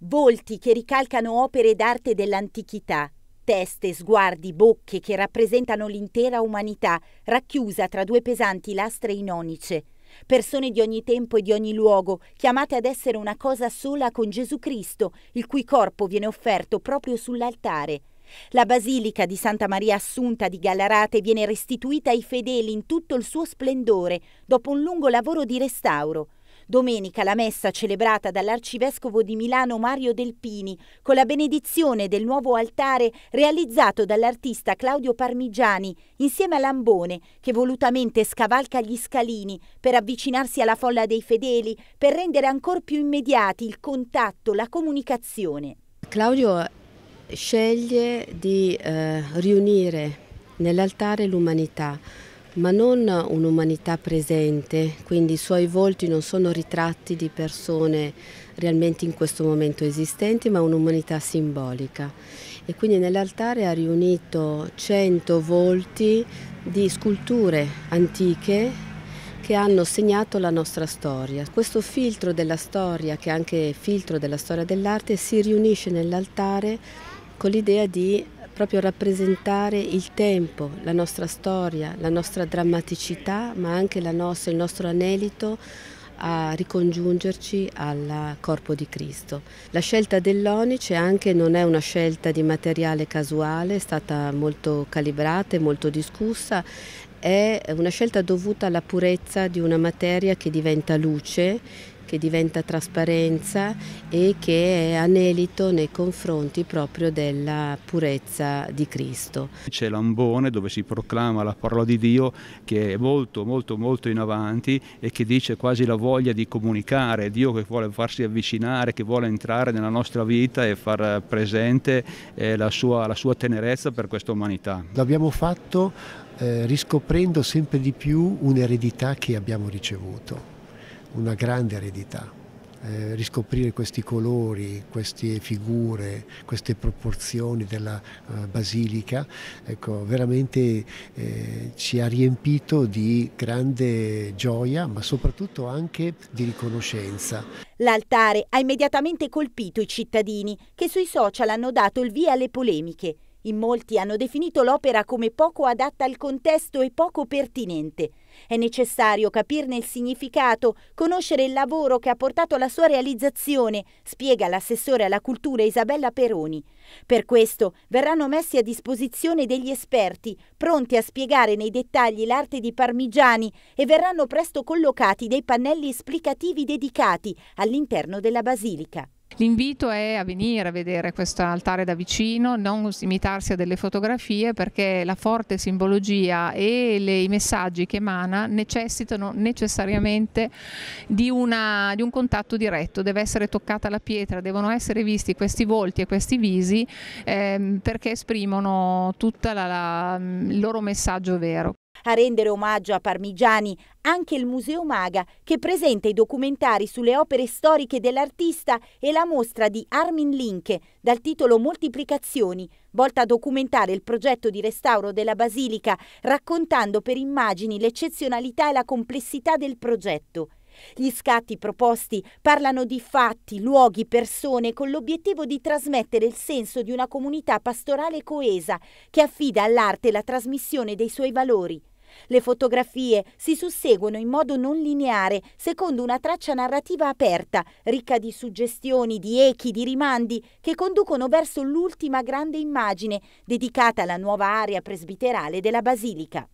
volti che ricalcano opere d'arte dell'antichità, teste, sguardi, bocche che rappresentano l'intera umanità racchiusa tra due pesanti lastre inonice, persone di ogni tempo e di ogni luogo, chiamate ad essere una cosa sola con Gesù Cristo, il cui corpo viene offerto proprio sull'altare. La basilica di Santa Maria Assunta di Gallarate viene restituita ai fedeli in tutto il suo splendore dopo un lungo lavoro di restauro. Domenica la messa celebrata dall'arcivescovo di Milano Mario Delpini con la benedizione del nuovo altare realizzato dall'artista Claudio Parmigiani insieme a Lambone che volutamente scavalca gli scalini per avvicinarsi alla folla dei fedeli per rendere ancora più immediati il contatto, la comunicazione. Claudio sceglie di eh, riunire nell'altare l'umanità ma non un'umanità presente, quindi i suoi volti non sono ritratti di persone realmente in questo momento esistenti, ma un'umanità simbolica. E quindi nell'altare ha riunito 100 volti di sculture antiche che hanno segnato la nostra storia. Questo filtro della storia, che è anche filtro della storia dell'arte, si riunisce nell'altare con l'idea di proprio rappresentare il tempo, la nostra storia, la nostra drammaticità, ma anche nostra, il nostro anelito a ricongiungerci al corpo di Cristo. La scelta dell'onice anche non è una scelta di materiale casuale, è stata molto calibrata e molto discussa, è una scelta dovuta alla purezza di una materia che diventa luce, che diventa trasparenza e che è anelito nei confronti proprio della purezza di Cristo. C'è l'ambone dove si proclama la parola di Dio che è molto molto molto in avanti e che dice quasi la voglia di comunicare, Dio che vuole farsi avvicinare, che vuole entrare nella nostra vita e far presente eh, la, sua, la sua tenerezza per questa umanità. L'abbiamo fatto eh, riscoprendo sempre di più un'eredità che abbiamo ricevuto una grande eredità. Eh, riscoprire questi colori, queste figure, queste proporzioni della uh, basilica, ecco, veramente eh, ci ha riempito di grande gioia, ma soprattutto anche di riconoscenza. L'altare ha immediatamente colpito i cittadini che sui social hanno dato il via alle polemiche. In molti hanno definito l'opera come poco adatta al contesto e poco pertinente. È necessario capirne il significato, conoscere il lavoro che ha portato alla sua realizzazione, spiega l'assessore alla cultura Isabella Peroni. Per questo verranno messi a disposizione degli esperti, pronti a spiegare nei dettagli l'arte di Parmigiani e verranno presto collocati dei pannelli esplicativi dedicati all'interno della basilica. L'invito è a venire a vedere questo altare da vicino, non limitarsi a delle fotografie perché la forte simbologia e le, i messaggi che emana necessitano necessariamente di, una, di, un contatto diretto, deve essere toccata la pietra, devono essere visti questi volti e questi visi eh, perché esprimono tutto il loro messaggio vero. A rendere omaggio a Parmigiani anche il Museo Maga, che presenta i documentari sulle opere storiche dell'artista e la mostra di Armin Linke, dal titolo Moltiplicazioni, volta a documentare il progetto di restauro della basilica, raccontando per immagini l'eccezionalità e la complessità del progetto. Gli scatti proposti parlano di fatti, luoghi, persone, con l'obiettivo di trasmettere il senso di una comunità pastorale coesa che affida all'arte la trasmissione dei suoi valori. Le fotografie si susseguono in modo non lineare, secondo una traccia narrativa aperta, ricca di suggestioni, di echi, di rimandi, che conducono verso l'ultima grande immagine, dedicata alla nuova area presbiterale della basilica.